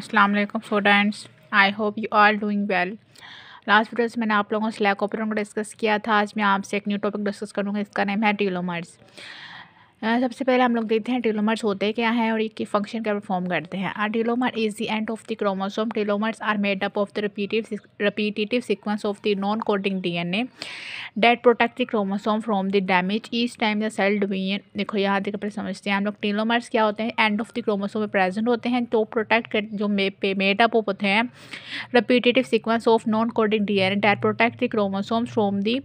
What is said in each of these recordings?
अस्सलाम वालेकुम students I hope you are doing well last video से मैंने आप लोगों से स्लैक ऑपरेटर को डिस्कस किया था आज मैं आपसे एक न्यू टॉपिक डिस्कस करूँगा इसका नेम है टीलोमर्स सबसे पहले हम लोग देखते हैं टेलोमर्स होते क्या हैं और ये फंक्शन क्या परफॉर्म करते हैं are telomere is the end of the chromosome telomeres are made up of the repetitive repetitive sequence of the non coding DNA that protect the chromosome from the damage each time the cell division देखो यहाँ देख पर समझते हैं हम लोग टेलोमर्स क्या होते हैं end of the chromosome present होते हैं तो प्रोटेक्ट जो मेडअप ऑफ होते हैं repetitive sequence of non coding D A that protect the chromosome from the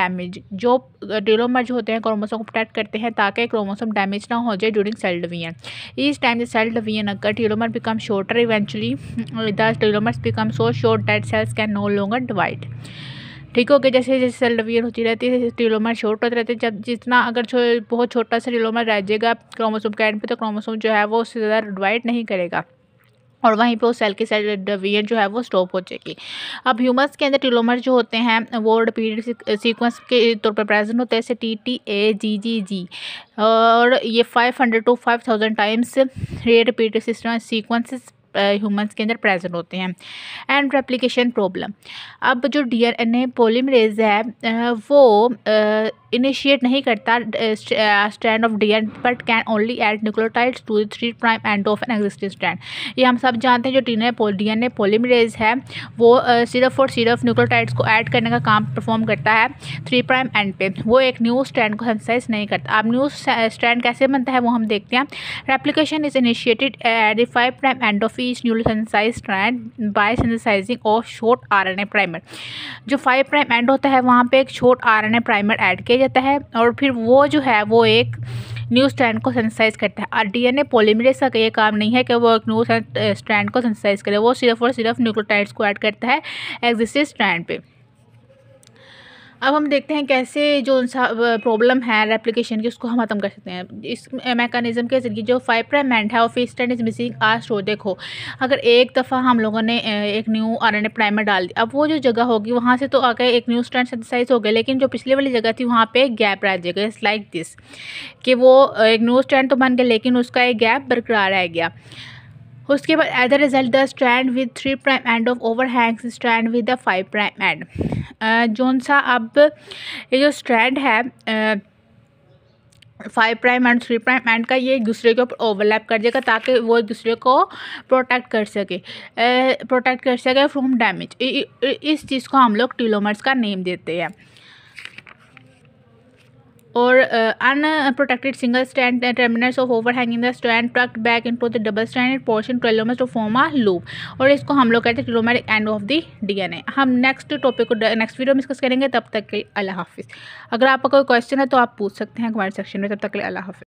damage जो टेलोमर्स होते हैं क्रोमोसोम को प्रोटेक्ट करते हैं ताकि क्रोमोसोम डैमेज ना हो जाए ड्यूरिंग सेल डिवीजन इस time the cell division occur telomere becomes shorter eventually the telomeres become so short that cells can no longer ठीक हो गया जैसे जैसे सेल डिवीजन होती रहती है टीलोमर शॉर्ट होते रहते हैं जब जितना अगर छो, बहुत छोटा सा टीलोमर रह जाएगा क्रोमोसोम के एंड पे तो क्रोमोसोम जो है वो उससे ज़्यादा डिवाइड नहीं करेगा और वहीं पे उस सेल की सेल डिवीजन जो है वो स्टॉप हो जाएगी अब ह्यूमस के अंदर टिलोमर जो होते हैं वो रिपीटेड सीक्वेंस के तौर पर प्रेजेंट होते हैं जैसे टी टी ए जी जी जी और ये 500 टू 5000 टाइम्स ये रिपीटेड सिस्टम सीक्वेंसेस ह्यूमंस के अंदर प्रेजेंट होते हैं एंड रेप्लिकेशन प्रॉब्लम अब जो D R N A polymerase है वो इनिशिएट नहीं करता strand of D N but can only add nucleotides to three prime end of an existing strand ये हम सब जानते हैं जो D N D N A है वो सिर्फ और सिर्फ न्यूक्लोटाइड्स को ऐड करने का काम परफॉर्म करता है थ्री प्राइम एंड पे वो एक न्यू स्टैंड को सेंसाइज नहीं करता अब न्यू स्टैंड कैसे बनता है वो हम देखते हैं replication is initiated at the five prime end of ई each newly synthesized strand by synthesizing of short RNA primer जो फाइव प्राइम एंड होता है वहाँ पे एक शॉर्ट आरएनए प्राइमर ऐड किया जाता है और फिर वो जो है वो एक न्यू स्ट्रैंड को सेंसाइज करता है और डीएनए पॉलीमरेज का ये काम नहीं है कि वो एक न्यू स्ट्रैंड को सेंसाइज करे वो सिर्फ और सिर्फ न्यूक्लियोटाइड्स को ऐड करता है एग्जिस्टिंग स्ट्रैंड पर अब हम देखते हैं कैसे जो प्रॉब्लम है रेप्लिकेशन की उसको हम ख़त्म कर सकते हैं इस मेकानिज़म के ज़रिए जो फाइव प्राइम है और फेस स्टैंड इज मिसिंग आज शो तो देखो अगर एक दफ़ा हम लोगों ने एक न्यू आर एन प्राइमर डाल दिया अब वो जो जगह होगी वहाँ से तो आकर एक न्यू स्टैंड सेंथिसाइज हो गया लेकिन जो पिछले वाली जगह थी वहाँ पर गैप रह जाएगा इट्स लाइक दिस कि वो एक न्यू स्टैंड तो बन गया लेकिन उसका एक गैप बरकरार रह गया उसके बाद as the result the strand with three prime end of overhangs strand with the five prime end जोन सा अब ये जो स्ट्रैंड है five prime end three prime end का ये एक दूसरे के ऊपर ओवरलैप कर देगा ताकि वो एक दूसरे को प्रोटेक्ट कर सके प्रोटेक्ट uh, कर सके फ्रॉम डैमेज इस चीज़ को हम लोग टिलोमर्स का नेम देते हैं or uh, unprotected single strand terminals of overhanging the strand tucked back into the double stranded portion telomeres to form a loop और इसको हम लोग कहते हैं telomeric end of the DNA हम नेक्स्ट टॉपिक को नेक्स्ट वीडियो में discuss करेंगे तब तक के लिए अल्लाह हाफिज़ अगर आपका कोई क्वेश्चन है तो आप पूछ सकते हैं कमेंट सेक्शन में तब तक के लिए अल्लाह हाफिज़